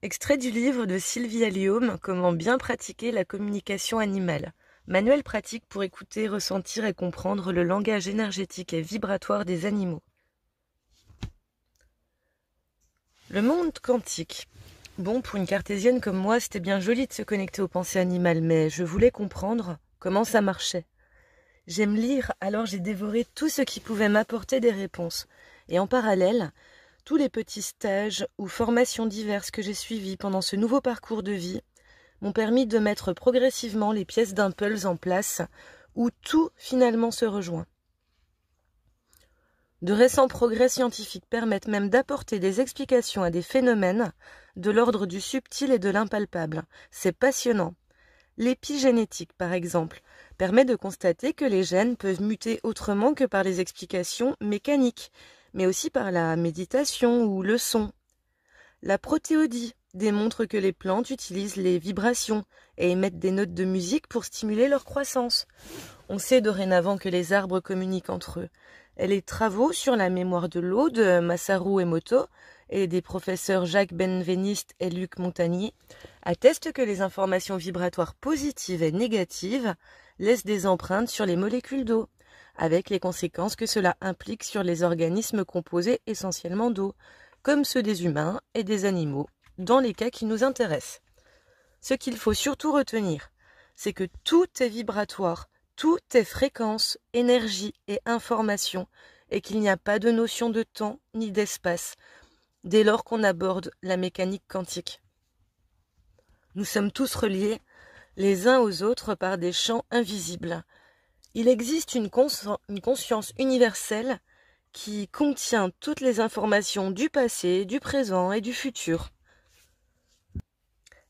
Extrait du livre de Sylvie Alliome Comment bien pratiquer la communication animale. Manuel pratique pour écouter, ressentir et comprendre le langage énergétique et vibratoire des animaux. Le monde quantique. Bon, pour une cartésienne comme moi, c'était bien joli de se connecter aux pensées animales, mais je voulais comprendre comment ça marchait. J'aime lire, alors j'ai dévoré tout ce qui pouvait m'apporter des réponses. Et en parallèle, tous les petits stages ou formations diverses que j'ai suivis pendant ce nouveau parcours de vie m'ont permis de mettre progressivement les pièces d'un en place où tout finalement se rejoint. De récents progrès scientifiques permettent même d'apporter des explications à des phénomènes de l'ordre du subtil et de l'impalpable. C'est passionnant. L'épigénétique, par exemple, permet de constater que les gènes peuvent muter autrement que par les explications mécaniques mais aussi par la méditation ou le son. La protéodie démontre que les plantes utilisent les vibrations et émettent des notes de musique pour stimuler leur croissance. On sait dorénavant que les arbres communiquent entre eux. les travaux sur la mémoire de l'eau de Masaru Emoto et des professeurs Jacques Benveniste et Luc Montagnier attestent que les informations vibratoires positives et négatives laissent des empreintes sur les molécules d'eau avec les conséquences que cela implique sur les organismes composés essentiellement d'eau, comme ceux des humains et des animaux, dans les cas qui nous intéressent. Ce qu'il faut surtout retenir, c'est que tout est vibratoire, tout est fréquence, énergie et information, et qu'il n'y a pas de notion de temps ni d'espace, dès lors qu'on aborde la mécanique quantique. Nous sommes tous reliés les uns aux autres par des champs invisibles, il existe une, conscience universelle qui contient toutes les informations du passé, du présent et du futur.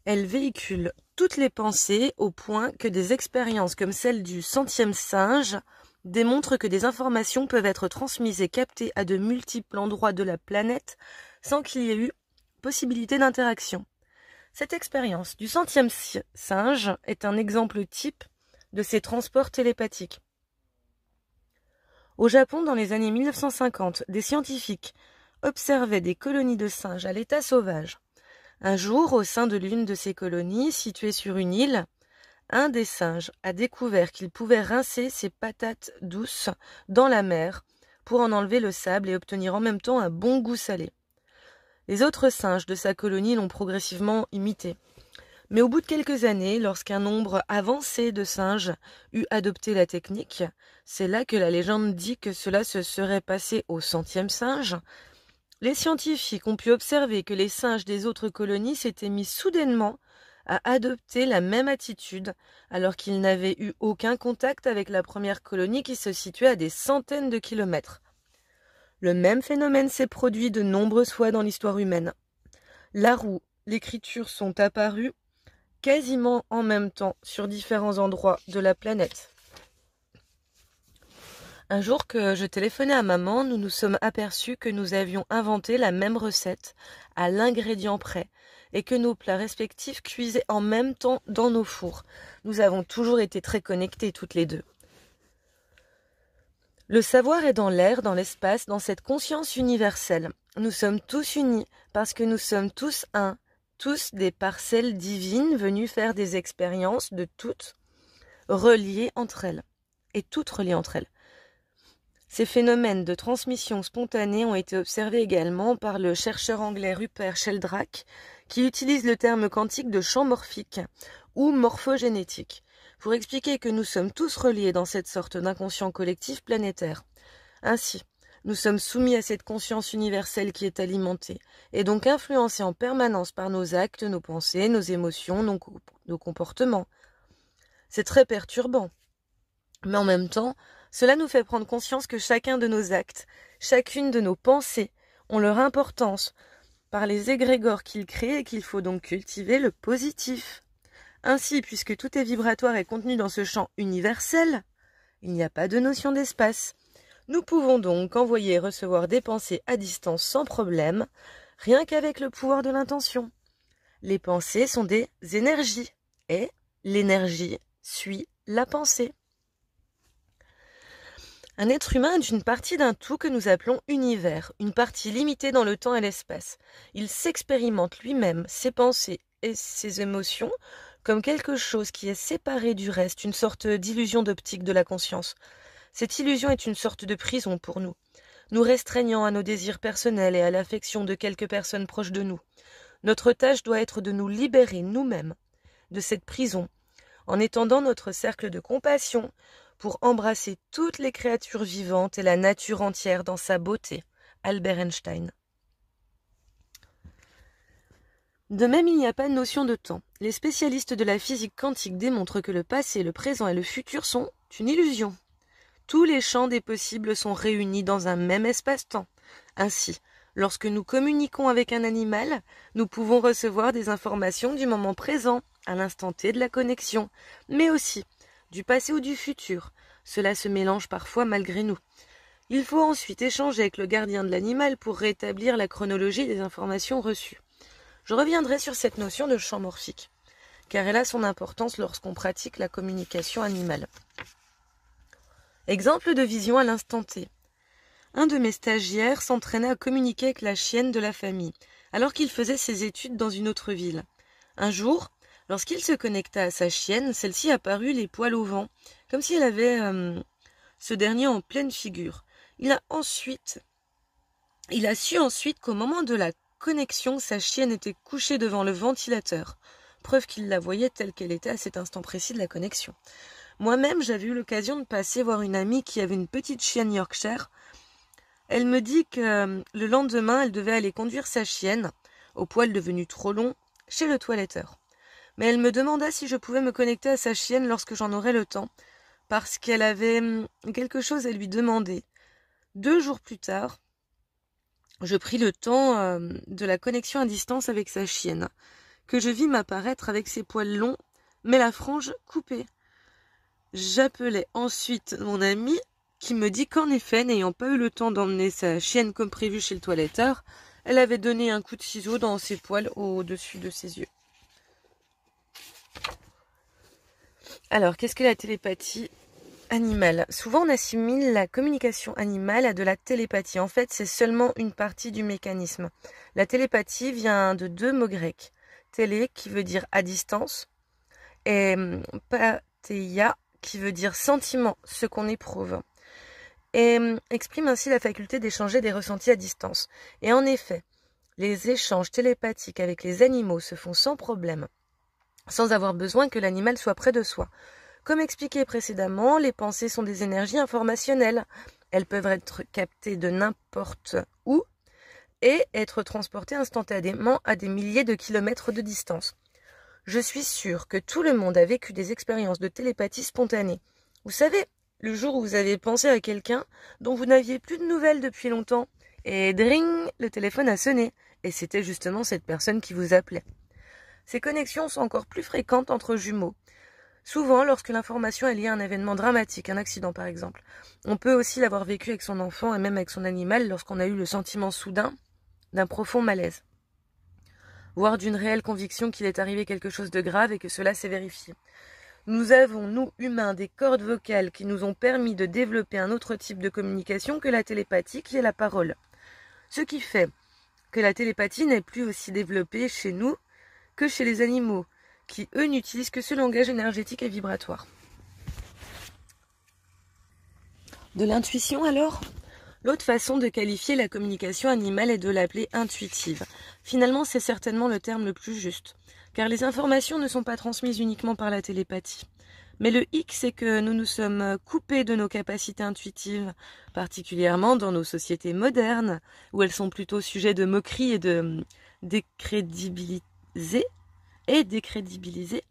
Elle véhicule toutes les pensées au point que des expériences comme celle du centième singe démontrent que des informations peuvent être transmises et captées à de multiples endroits de la planète sans qu'il y ait eu possibilité d'interaction. Cette expérience du centième singe est un exemple type de ces transports télépathiques. Au Japon, dans les années 1950, des scientifiques observaient des colonies de singes à l'état sauvage. Un jour, au sein de l'une de ces colonies, située sur une île, un des singes a découvert qu'il pouvait rincer ses patates douces dans la mer pour en enlever le sable et obtenir en même temps un bon goût salé. Les autres singes de sa colonie l'ont progressivement imité. Mais au bout de quelques années, lorsqu'un nombre avancé de singes eut adopté la technique, c'est là que la légende dit que cela se serait passé au centième singe, les scientifiques ont pu observer que les singes des autres colonies s'étaient mis soudainement à adopter la même attitude, alors qu'ils n'avaient eu aucun contact avec la première colonie qui se situait à des centaines de kilomètres. Le même phénomène s'est produit de nombreuses fois dans l'histoire humaine. La roue, l'écriture sont apparues quasiment en même temps sur différents endroits de la planète. Un jour que je téléphonais à maman, nous nous sommes aperçus que nous avions inventé la même recette à l'ingrédient près et que nos plats respectifs cuisaient en même temps dans nos fours. Nous avons toujours été très connectés toutes les deux. Le savoir est dans l'air, dans l'espace, dans cette conscience universelle. Nous sommes tous unis parce que nous sommes tous un tous des parcelles divines venues faire des expériences de toutes reliées entre elles. Et toutes reliées entre elles. Ces phénomènes de transmission spontanée ont été observés également par le chercheur anglais Rupert Sheldrake, qui utilise le terme quantique de champ morphique ou morphogénétique pour expliquer que nous sommes tous reliés dans cette sorte d'inconscient collectif planétaire. Ainsi, nous sommes soumis à cette conscience universelle qui est alimentée, et donc influencée en permanence par nos actes, nos pensées, nos émotions, nos, nos comportements. C'est très perturbant. Mais en même temps, cela nous fait prendre conscience que chacun de nos actes, chacune de nos pensées ont leur importance par les égrégores qu'ils créent et qu'il faut donc cultiver le positif. Ainsi, puisque tout est vibratoire et contenu dans ce champ universel, il n'y a pas de notion d'espace. Nous pouvons donc envoyer et recevoir des pensées à distance sans problème, rien qu'avec le pouvoir de l'intention. Les pensées sont des énergies et l'énergie suit la pensée. Un être humain est une partie d'un tout que nous appelons univers, une partie limitée dans le temps et l'espace. Il s'expérimente lui-même, ses pensées et ses émotions, comme quelque chose qui est séparé du reste, une sorte d'illusion d'optique de la conscience. Cette illusion est une sorte de prison pour nous, nous restreignant à nos désirs personnels et à l'affection de quelques personnes proches de nous. Notre tâche doit être de nous libérer nous-mêmes de cette prison, en étendant notre cercle de compassion pour embrasser toutes les créatures vivantes et la nature entière dans sa beauté. Albert Einstein. De même, il n'y a pas de notion de temps. Les spécialistes de la physique quantique démontrent que le passé, le présent et le futur sont une illusion. Tous les champs des possibles sont réunis dans un même espace-temps. Ainsi, lorsque nous communiquons avec un animal, nous pouvons recevoir des informations du moment présent, à l'instant T de la connexion, mais aussi du passé ou du futur. Cela se mélange parfois malgré nous. Il faut ensuite échanger avec le gardien de l'animal pour rétablir la chronologie des informations reçues. Je reviendrai sur cette notion de champ morphique, car elle a son importance lorsqu'on pratique la communication animale. Exemple de vision à l'instant T. Un de mes stagiaires s'entraînait à communiquer avec la chienne de la famille, alors qu'il faisait ses études dans une autre ville. Un jour, lorsqu'il se connecta à sa chienne, celle-ci apparut les poils au vent, comme si elle avait euh, ce dernier en pleine figure. Il a ensuite il a su ensuite qu'au moment de la connexion, sa chienne était couchée devant le ventilateur, preuve qu'il la voyait telle qu'elle était à cet instant précis de la connexion. Moi-même, j'avais eu l'occasion de passer voir une amie qui avait une petite chienne Yorkshire. Elle me dit que le lendemain, elle devait aller conduire sa chienne, au poil devenu trop long, chez le toiletteur. Mais elle me demanda si je pouvais me connecter à sa chienne lorsque j'en aurais le temps, parce qu'elle avait hmm, quelque chose à lui demander. Deux jours plus tard, je pris le temps euh, de la connexion à distance avec sa chienne, que je vis m'apparaître avec ses poils longs, mais la frange coupée. J'appelais ensuite mon amie, qui me dit qu'en effet, n'ayant pas eu le temps d'emmener sa chienne comme prévu chez le toiletteur, elle avait donné un coup de ciseau dans ses poils au-dessus de ses yeux. Alors, qu'est-ce que la télépathie animale Souvent, on assimile la communication animale à de la télépathie. En fait, c'est seulement une partie du mécanisme. La télépathie vient de deux mots grecs. Télé, qui veut dire à distance, et mm, pathéia qui veut dire sentiment, ce qu'on éprouve, et hum, exprime ainsi la faculté d'échanger des ressentis à distance. Et en effet, les échanges télépathiques avec les animaux se font sans problème, sans avoir besoin que l'animal soit près de soi. Comme expliqué précédemment, les pensées sont des énergies informationnelles. Elles peuvent être captées de n'importe où et être transportées instantanément à des milliers de kilomètres de distance. Je suis sûre que tout le monde a vécu des expériences de télépathie spontanée. Vous savez, le jour où vous avez pensé à quelqu'un dont vous n'aviez plus de nouvelles depuis longtemps, et dring, le téléphone a sonné, et c'était justement cette personne qui vous appelait. Ces connexions sont encore plus fréquentes entre jumeaux. Souvent, lorsque l'information est liée à un événement dramatique, un accident par exemple, on peut aussi l'avoir vécu avec son enfant et même avec son animal lorsqu'on a eu le sentiment soudain d'un profond malaise voire d'une réelle conviction qu'il est arrivé quelque chose de grave et que cela s'est vérifié. Nous avons, nous, humains, des cordes vocales qui nous ont permis de développer un autre type de communication que la télépathie, qui est la parole. Ce qui fait que la télépathie n'est plus aussi développée chez nous que chez les animaux, qui, eux, n'utilisent que ce langage énergétique et vibratoire. De l'intuition alors L'autre façon de qualifier la communication animale est de l'appeler intuitive. Finalement, c'est certainement le terme le plus juste, car les informations ne sont pas transmises uniquement par la télépathie. Mais le hic, c'est que nous nous sommes coupés de nos capacités intuitives, particulièrement dans nos sociétés modernes, où elles sont plutôt sujets de moquerie et de hum, décrédibiliser et décrédibiliser.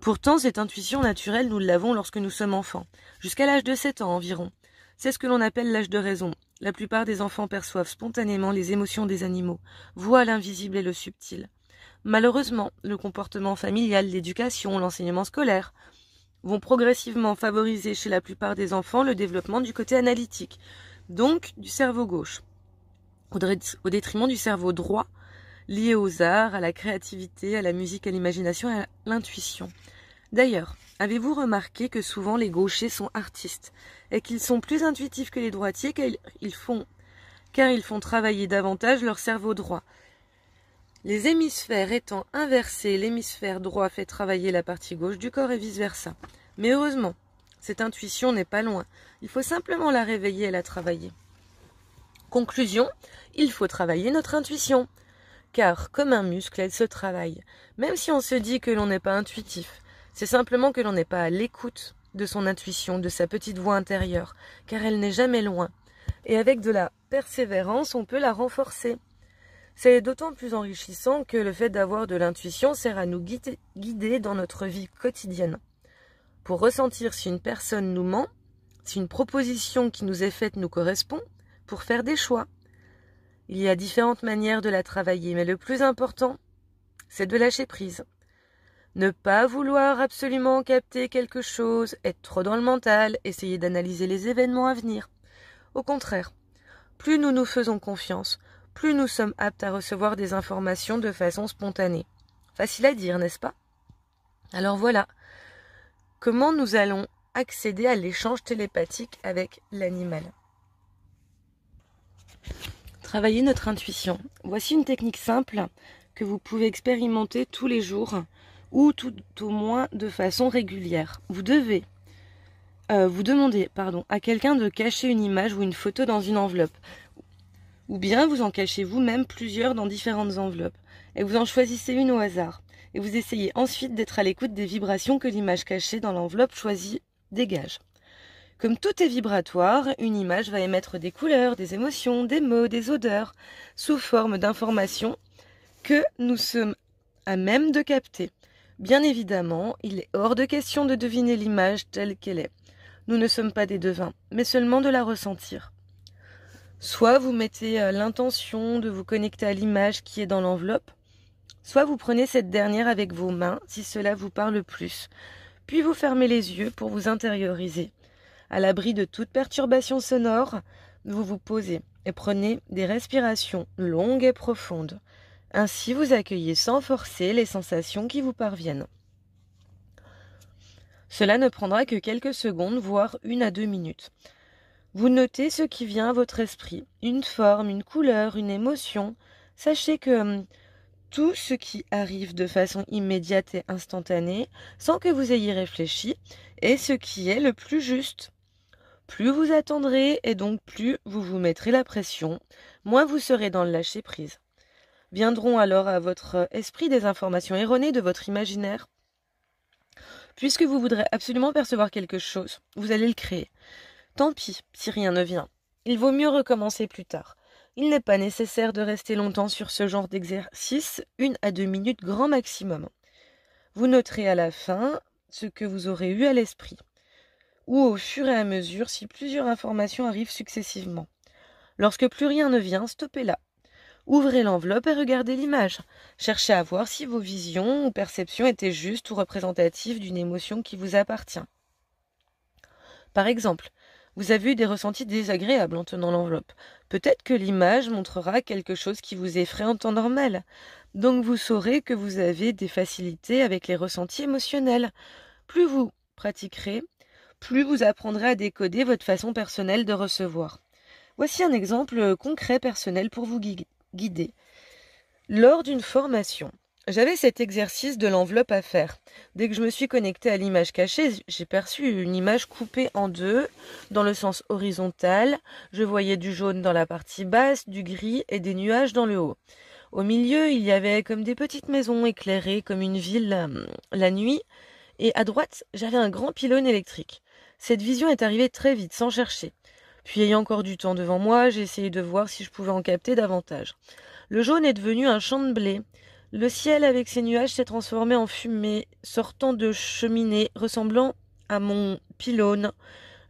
Pourtant, cette intuition naturelle, nous l'avons lorsque nous sommes enfants, jusqu'à l'âge de 7 ans environ. C'est ce que l'on appelle l'âge de raison, la plupart des enfants perçoivent spontanément les émotions des animaux, voient l'invisible et le subtil. Malheureusement, le comportement familial, l'éducation, l'enseignement scolaire vont progressivement favoriser chez la plupart des enfants le développement du côté analytique, donc du cerveau gauche, au détriment du cerveau droit, lié aux arts, à la créativité, à la musique, à l'imagination et à l'intuition. D'ailleurs, avez-vous remarqué que souvent les gauchers sont artistes et qu'ils sont plus intuitifs que les droitiers car ils font, travailler davantage leur cerveau droit les hémisphères étant inversés, l'hémisphère droit fait travailler la partie gauche du corps et vice-versa. Mais heureusement, cette intuition n'est pas loin. Il faut simplement la réveiller et la travailler. Conclusion, il faut travailler notre intuition. Car, comme un muscle, elle se travaille. Même si on se dit que l'on n'est pas intuitif, c'est simplement que l'on n'est pas à l'écoute de son intuition, de sa petite voix intérieure, car elle n'est jamais loin. Et avec de la persévérance, on peut la renforcer. C'est d'autant plus enrichissant que le fait d'avoir de l'intuition sert à nous guider, dans notre vie quotidienne. Pour ressentir si une personne nous ment, si une proposition qui nous est faite nous correspond, pour faire des choix. Il y a différentes manières de la travailler, mais le plus important, c'est de lâcher prise. Ne pas vouloir absolument capter quelque chose, être trop dans le mental, essayer d'analyser les événements à venir. Au contraire, plus nous nous faisons confiance, plus nous sommes aptes à recevoir des informations de façon spontanée. Facile à dire, n'est-ce pas Alors voilà, comment nous allons accéder à l'échange télépathique avec l'animal Travailler notre intuition. Voici une technique simple que vous pouvez expérimenter tous les jours ou tout au moins de façon régulière. Vous devez euh, vous demander pardon, à quelqu'un de cacher une image ou une photo dans une enveloppe. Ou bien vous en cachez vous-même plusieurs dans différentes enveloppes. Et vous en choisissez une au hasard. Et vous essayez ensuite d'être à l'écoute des vibrations que l'image cachée dans l'enveloppe choisie dégage. Comme tout est vibratoire, une image va émettre des couleurs, des émotions, des mots, des odeurs, sous forme d'informations que nous sommes à même de capter. Bien évidemment, il est hors de question de deviner l'image telle qu'elle est. Nous ne sommes pas des devins, mais seulement de la ressentir. Soit vous mettez euh, l'intention de vous connecter à l'image qui est dans l'enveloppe, soit vous prenez cette dernière avec vos mains si cela vous parle plus, puis vous fermez les yeux pour vous intérioriser. À l'abri de toute perturbation sonore, vous vous posez et prenez des respirations longues et profondes. Ainsi, vous accueillez sans forcer les sensations qui vous parviennent. Cela ne prendra que quelques secondes, voire une à deux minutes. Vous notez ce qui vient à votre esprit, une forme, une couleur, une émotion. Sachez que hum, tout ce qui arrive de façon immédiate et instantanée, sans que vous ayez réfléchi, est ce qui est le plus juste. Plus vous attendrez et donc plus vous vous mettrez la pression, moins vous serez dans le lâcher-prise. Viendront alors à votre euh, esprit des informations erronées de votre imaginaire. Puisque vous voudrez absolument percevoir quelque chose, vous allez le créer. Tant pis si rien ne vient. Il vaut mieux recommencer plus tard. Il n'est pas nécessaire de rester longtemps sur ce genre d'exercice, une à deux minutes grand maximum. Vous noterez à la fin ce que vous aurez eu à l'esprit, ou au fur et à mesure si plusieurs informations arrivent successivement. Lorsque plus rien ne vient, stoppez la Ouvrez l'enveloppe et regardez l'image. Cherchez à voir si vos visions ou perceptions étaient justes ou représentatives d'une émotion qui vous appartient. Par exemple, vous avez eu des ressentis désagréables en tenant l'enveloppe. Peut-être que l'image montrera quelque chose qui vous effraie en temps normal. Donc vous saurez que vous avez des facilités avec les ressentis émotionnels. Plus vous pratiquerez, plus vous apprendrez à décoder votre façon personnelle de recevoir. Voici un exemple concret personnel pour vous guider guidée lors d'une formation. J'avais cet exercice de l'enveloppe à faire. Dès que je me suis connectée à l'image cachée, j'ai perçu une image coupée en deux dans le sens horizontal. Je voyais du jaune dans la partie basse, du gris et des nuages dans le haut. Au milieu, il y avait comme des petites maisons éclairées comme une ville la, euh, la nuit. Et à droite, j'avais un grand pylône électrique. Cette vision est arrivée très vite, sans chercher. Puis ayant encore du temps devant moi, j'ai essayé de voir si je pouvais en capter davantage. Le jaune est devenu un champ de blé. Le ciel avec ses nuages s'est transformé en fumée, sortant de cheminées ressemblant à mon pylône.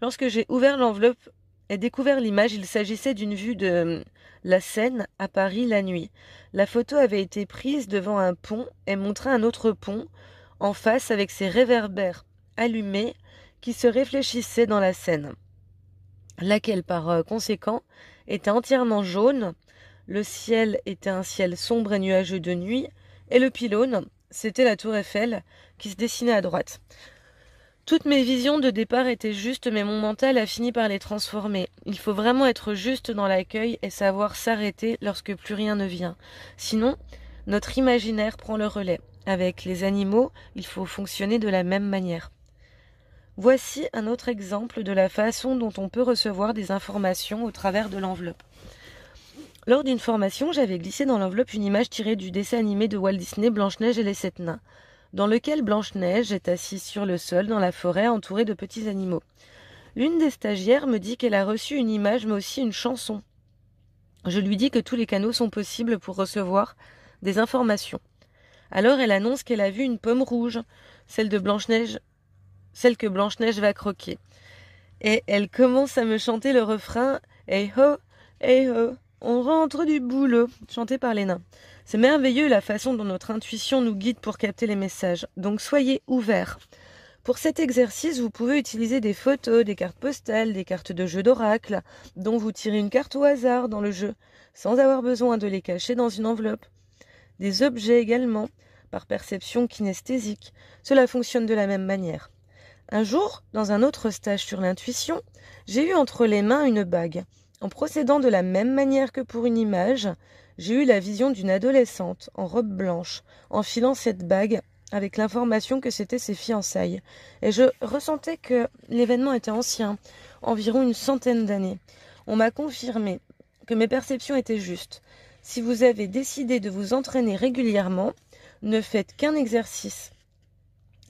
Lorsque j'ai ouvert l'enveloppe et découvert l'image, il s'agissait d'une vue de euh, la Seine à Paris la nuit. La photo avait été prise devant un pont et montrait un autre pont en face avec ses réverbères allumés qui se réfléchissaient dans la Seine laquelle par euh, conséquent était entièrement jaune, le ciel était un ciel sombre et nuageux de nuit, et le pylône, c'était la tour Eiffel qui se dessinait à droite. Toutes mes visions de départ étaient justes, mais mon mental a fini par les transformer. Il faut vraiment être juste dans l'accueil et savoir s'arrêter lorsque plus rien ne vient. Sinon, notre imaginaire prend le relais. Avec les animaux, il faut fonctionner de la même manière. Voici un autre exemple de la façon dont on peut recevoir des informations au travers de l'enveloppe. Lors d'une formation, j'avais glissé dans l'enveloppe une image tirée du dessin animé de Walt Disney Blanche-Neige et les Sept Nains, dans lequel Blanche-Neige est assise sur le sol dans la forêt entourée de petits animaux. L'une des stagiaires me dit qu'elle a reçu une image mais aussi une chanson. Je lui dis que tous les canaux sont possibles pour recevoir des informations. Alors elle annonce qu'elle a vu une pomme rouge, celle de Blanche-Neige celle que Blanche-Neige va croquer. Et elle commence à me chanter le refrain Hey eh ho, hey eh ho, on rentre du boulot, chanté par les nains. C'est merveilleux la façon dont notre intuition nous guide pour capter les messages, donc soyez ouverts. Pour cet exercice, vous pouvez utiliser des photos, des cartes postales, des cartes de jeu d'oracle, dont vous tirez une carte au hasard dans le jeu, sans avoir besoin de les cacher dans une enveloppe. Des objets également, par perception kinesthésique. Cela fonctionne de la même manière. Un jour, dans un autre stage sur l'intuition, j'ai eu entre les mains une bague. En procédant de la même manière que pour une image, j'ai eu la vision d'une adolescente, en robe blanche, enfilant cette bague avec l'information que c'était ses fiançailles. Et je ressentais que l'événement était ancien, environ une centaine d'années. On m'a confirmé que mes perceptions étaient justes. Si vous avez décidé de vous entraîner régulièrement, ne faites qu'un exercice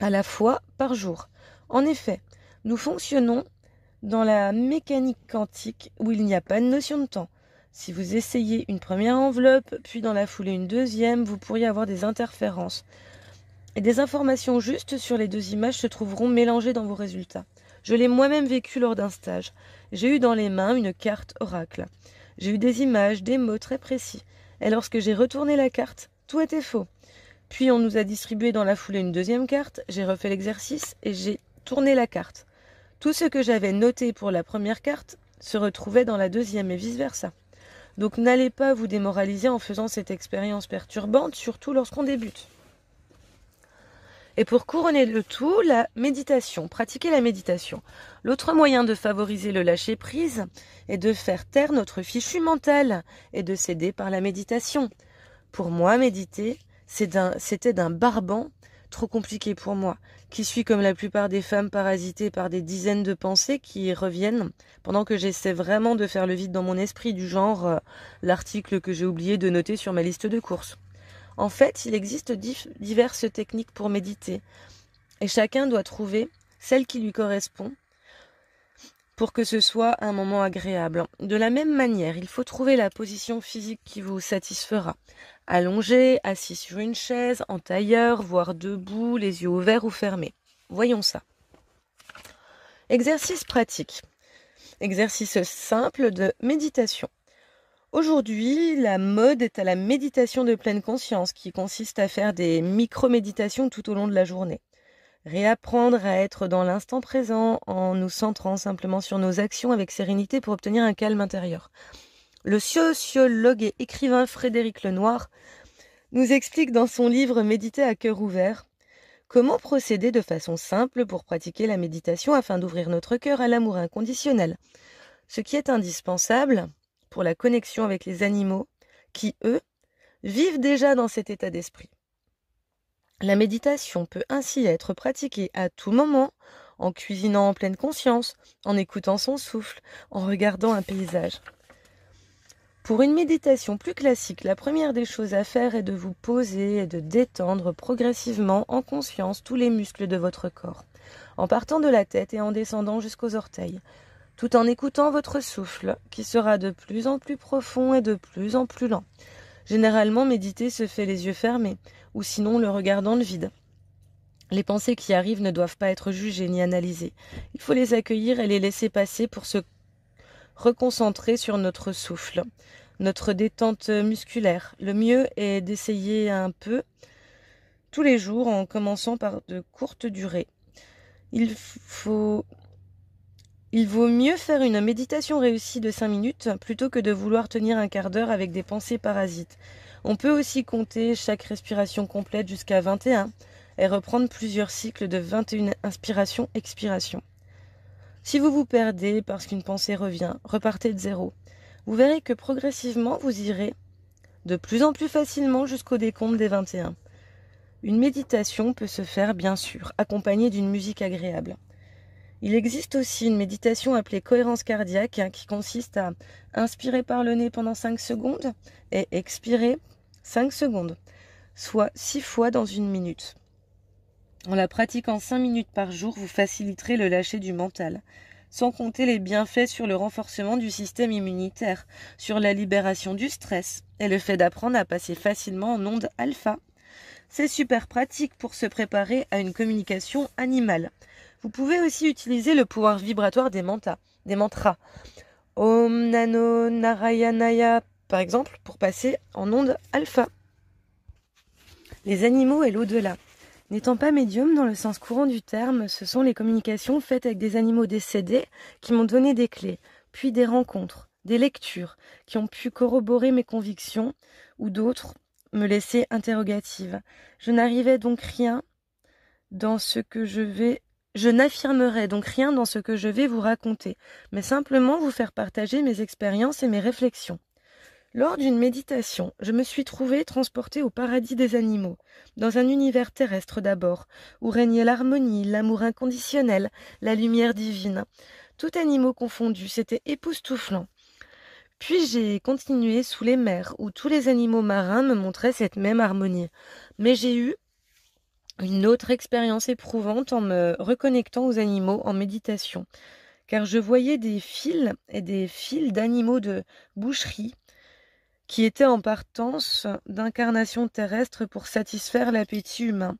à la fois par jour. En effet, nous fonctionnons dans la mécanique quantique où il n'y a pas de notion de temps. Si vous essayez une première enveloppe, puis dans la foulée une deuxième, vous pourriez avoir des interférences. Et des informations justes sur les deux images se trouveront mélangées dans vos résultats. Je l'ai moi-même vécu lors d'un stage. J'ai eu dans les mains une carte oracle. J'ai eu des images, des mots très précis. Et lorsque j'ai retourné la carte, tout était faux. Puis on nous a distribué dans la foulée une deuxième carte, j'ai refait l'exercice et j'ai tourner la carte. Tout ce que j'avais noté pour la première carte se retrouvait dans la deuxième et vice-versa. Donc n'allez pas vous démoraliser en faisant cette expérience perturbante, surtout lorsqu'on débute. Et pour couronner le tout, la méditation, pratiquer la méditation. L'autre moyen de favoriser le lâcher-prise est de faire taire notre fichu mental et de céder par la méditation. Pour moi, méditer, c'était d'un barban trop compliqué pour moi, qui suis comme la plupart des femmes parasitées par des dizaines de pensées qui reviennent pendant que j'essaie vraiment de faire le vide dans mon esprit du genre euh, l'article que j'ai oublié de noter sur ma liste de courses. En fait, il existe diverses techniques pour méditer, et chacun doit trouver celle qui lui correspond pour que ce soit un moment agréable. De la même manière, il faut trouver la position physique qui vous satisfera. Allongé, assis sur une chaise, en tailleur, voire debout, les yeux ouverts ou fermés. Voyons ça. Exercice pratique. Exercice simple de méditation. Aujourd'hui, la mode est à la méditation de pleine conscience qui consiste à faire des micro-méditations tout au long de la journée réapprendre à être dans l'instant présent en nous centrant simplement sur nos actions avec sérénité pour obtenir un calme intérieur. Le sociologue et écrivain Frédéric Lenoir nous explique dans son livre Méditer à cœur ouvert comment procéder de façon simple pour pratiquer la méditation afin d'ouvrir notre cœur à l'amour inconditionnel, ce qui est indispensable pour la connexion avec les animaux qui, eux, vivent déjà dans cet état d'esprit. La méditation peut ainsi être pratiquée à tout moment, en cuisinant en pleine conscience, en écoutant son souffle, en regardant un paysage. Pour une méditation plus classique, la première des choses à faire est de vous poser et de détendre progressivement en conscience tous les muscles de votre corps, en partant de la tête et en descendant jusqu'aux orteils, tout en écoutant votre souffle, qui sera de plus en plus profond et de plus en plus lent. Généralement, méditer se fait les yeux fermés, ou sinon le regard dans le vide. Les pensées qui arrivent ne doivent pas être jugées ni analysées. Il faut les accueillir et les laisser passer pour se reconcentrer sur notre souffle, notre détente musculaire. Le mieux est d'essayer un peu tous les jours en commençant par de courtes durées. Il faut il vaut mieux faire une méditation réussie de 5 minutes plutôt que de vouloir tenir un quart d'heure avec des pensées parasites. On peut aussi compter chaque respiration complète jusqu'à 21 et reprendre plusieurs cycles de 21 inspirations, expirations. Si vous vous perdez parce qu'une pensée revient, repartez de zéro. Vous verrez que progressivement vous irez de plus en plus facilement jusqu'au décompte des 21. Une méditation peut se faire, bien sûr, accompagnée d'une musique agréable. Il existe aussi une méditation appelée cohérence cardiaque hein, qui consiste à inspirer par le nez pendant 5 secondes et expirer 5 secondes, soit 6 fois dans une minute. En la pratiquant 5 minutes par jour, vous faciliterez le lâcher du mental, sans compter les bienfaits sur le renforcement du système immunitaire, sur la libération du stress et le fait d'apprendre à passer facilement en onde alpha. C'est super pratique pour se préparer à une communication animale. Vous pouvez aussi utiliser le pouvoir vibratoire des, mantras, des mantras. Om Nano Narayanaya, par exemple, pour passer en onde alpha. Les animaux et l'au-delà. N'étant pas médium dans le sens courant du terme, ce sont les communications faites avec des animaux décédés qui m'ont donné des clés, puis des rencontres, des lectures, qui ont pu corroborer mes convictions, ou d'autres me laisser interrogative. Je n'arrivais donc rien dans ce que je vais je n'affirmerai donc rien dans ce que je vais vous raconter, mais simplement vous faire partager mes expériences et mes réflexions. Lors d'une méditation, je me suis trouvée transportée au paradis des animaux, dans un univers terrestre d'abord, où régnait l'harmonie, l'amour inconditionnel, la lumière divine. Tout animaux confondus, c'était époustouflant. Puis j'ai continué sous les mers, où tous les animaux marins me montraient cette même harmonie. Mais j'ai eu, une autre expérience éprouvante en me reconnectant aux animaux en méditation, car je voyais des fils et des fils d'animaux de boucherie qui étaient en partance d'incarnations terrestres pour satisfaire l'appétit humain.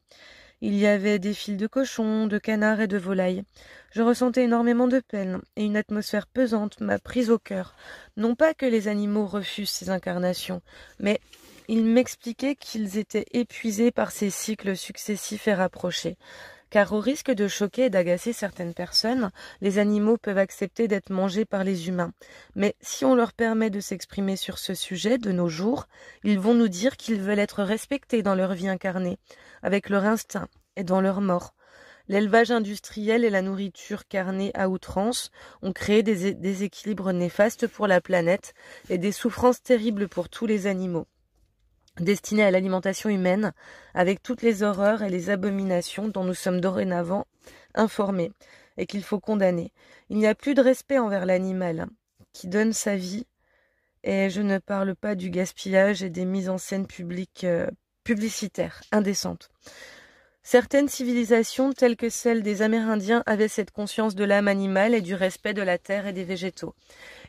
Il y avait des fils de cochons, de canards et de volailles. Je ressentais énormément de peine, et une atmosphère pesante m'a prise au cœur. Non pas que les animaux refusent ces incarnations, mais ils m'expliquaient qu'ils étaient épuisés par ces cycles successifs et rapprochés, car au risque de choquer et d'agacer certaines personnes, les animaux peuvent accepter d'être mangés par les humains. Mais si on leur permet de s'exprimer sur ce sujet de nos jours, ils vont nous dire qu'ils veulent être respectés dans leur vie incarnée, avec leur instinct et dans leur mort. L'élevage industriel et la nourriture carnée à outrance ont créé des déséquilibres néfastes pour la planète et des souffrances terribles pour tous les animaux destinée à l'alimentation humaine, avec toutes les horreurs et les abominations dont nous sommes dorénavant informés et qu'il faut condamner. Il n'y a plus de respect envers l'animal qui donne sa vie, et je ne parle pas du gaspillage et des mises en scène publiques, euh, publicitaires indécentes. Certaines civilisations, telles que celle des Amérindiens, avaient cette conscience de l'âme animale et du respect de la terre et des végétaux.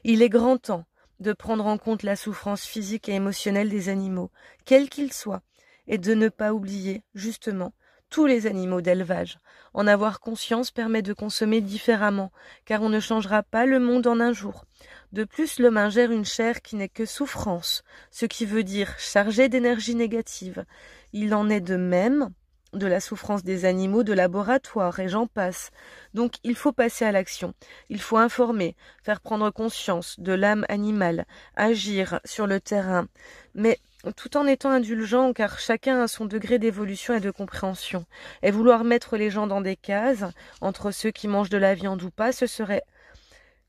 Il est grand temps de prendre en compte la souffrance physique et émotionnelle des animaux, quels qu'ils soient, et de ne pas oublier, justement, tous les animaux d'élevage. En avoir conscience permet de consommer différemment, car on ne changera pas le monde en un jour. De plus, l'homme ingère une chair qui n'est que souffrance, ce qui veut dire chargée d'énergie négative. Il en est de même de la souffrance des animaux de laboratoire, et j'en passe. Donc il faut passer à l'action, il faut informer, faire prendre conscience de l'âme animale, agir sur le terrain, mais tout en étant indulgent car chacun a son degré d'évolution et de compréhension. Et vouloir mettre les gens dans des cases, entre ceux qui mangent de la viande ou pas, ce serait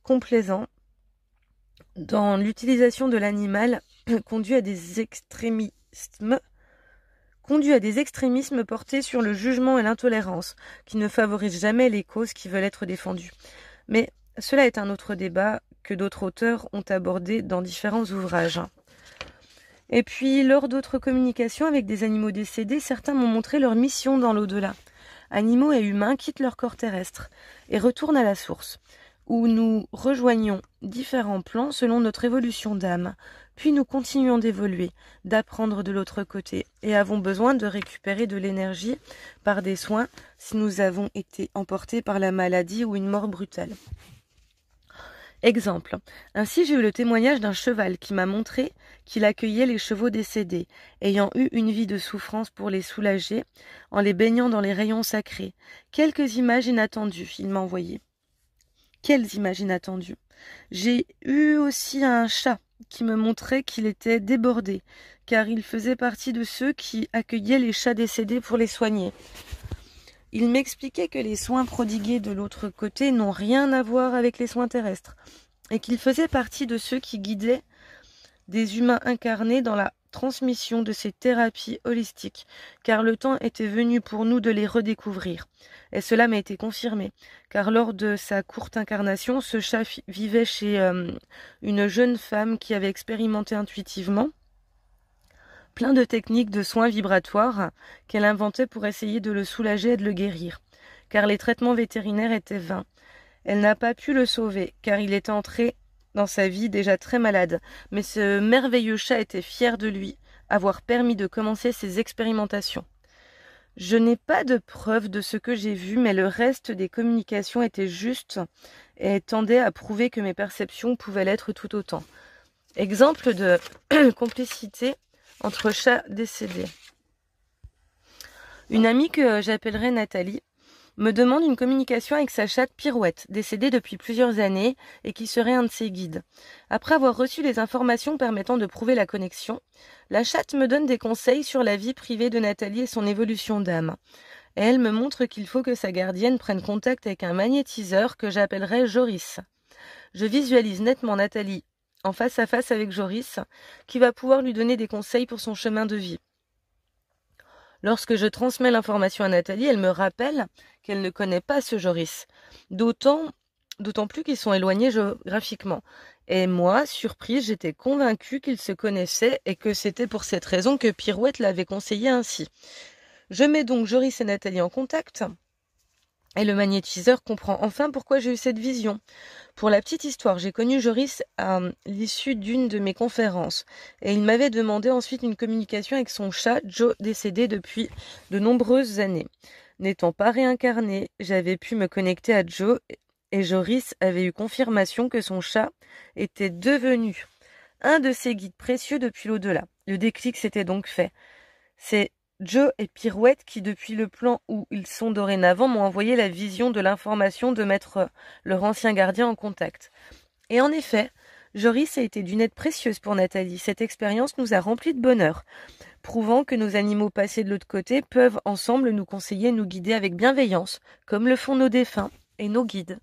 complaisant dans l'utilisation de l'animal conduit à des extrémismes conduit à des extrémismes portés sur le jugement et l'intolérance, qui ne favorisent jamais les causes qui veulent être défendues. Mais cela est un autre débat que d'autres auteurs ont abordé dans différents ouvrages. Et puis, lors d'autres communications avec des animaux décédés, certains m'ont montré leur mission dans l'au-delà. Animaux et humains quittent leur corps terrestre et retournent à la source où nous rejoignons différents plans selon notre évolution d'âme, puis nous continuons d'évoluer, d'apprendre de l'autre côté, et avons besoin de récupérer de l'énergie par des soins si nous avons été emportés par la maladie ou une mort brutale. Exemple. Ainsi, j'ai eu le témoignage d'un cheval qui m'a montré qu'il accueillait les chevaux décédés, ayant eu une vie de souffrance pour les soulager, en les baignant dans les rayons sacrés. Quelques images inattendues il m'a envoyé. Quelles images inattendues. J'ai eu aussi un chat qui me montrait qu'il était débordé, car il faisait partie de ceux qui accueillaient les chats décédés pour les soigner. Il m'expliquait que les soins prodigués de l'autre côté n'ont rien à voir avec les soins terrestres, et qu'il faisait partie de ceux qui guidaient des humains incarnés dans la transmission de ces thérapies holistiques, car le temps était venu pour nous de les redécouvrir. Et cela m'a été confirmé, car lors de sa courte incarnation, ce chat vivait chez euh, une jeune femme qui avait expérimenté intuitivement plein de techniques de soins vibratoires qu'elle inventait pour essayer de le soulager et de le guérir, car les traitements vétérinaires étaient vains. Elle n'a pas pu le sauver, car il est entré dans sa vie déjà très malade, mais ce merveilleux chat était fier de lui avoir permis de commencer ses expérimentations. Je n'ai pas de preuve de ce que j'ai vu, mais le reste des communications était juste et tendait à prouver que mes perceptions pouvaient l'être tout autant. Exemple de complicité entre chats décédés. Une amie que j'appellerai Nathalie me demande une communication avec sa chatte Pirouette, décédée depuis plusieurs années et qui serait un de ses guides. Après avoir reçu les informations permettant de prouver la connexion, la chatte me donne des conseils sur la vie privée de Nathalie et son évolution d'âme. elle me montre qu'il faut que sa gardienne prenne contact avec un magnétiseur que j'appellerai Joris. Je visualise nettement Nathalie en face à face avec Joris, qui va pouvoir lui donner des conseils pour son chemin de vie. Lorsque je transmets l'information à Nathalie, elle me rappelle qu'elle ne connaît pas ce Joris. D'autant plus qu'ils sont éloignés géographiquement. Et moi, surprise, j'étais convaincue qu'ils se connaissaient et que c'était pour cette raison que Pirouette l'avait conseillé ainsi. Je mets donc Joris et Nathalie en contact et le magnétiseur comprend enfin pourquoi j'ai eu cette vision. Pour la petite histoire, j'ai connu Joris à l'issue d'une de mes conférences et il m'avait demandé ensuite une communication avec son chat Joe décédé depuis de nombreuses années. N'étant pas réincarné, j'avais pu me connecter à Joe et Joris avait eu confirmation que son chat était devenu un de ses guides précieux depuis l'au-delà. Le déclic s'était donc fait. C'est Joe et Pirouette qui, depuis le plan où ils sont dorénavant, m'ont envoyé la vision de l'information de mettre euh, leur ancien gardien en contact. Et en effet, Joris a été d'une aide précieuse pour Nathalie. Cette expérience nous a remplis de bonheur, prouvant que nos animaux passés de l'autre côté peuvent ensemble nous conseiller, nous guider avec bienveillance, comme le font nos défunts et nos guides.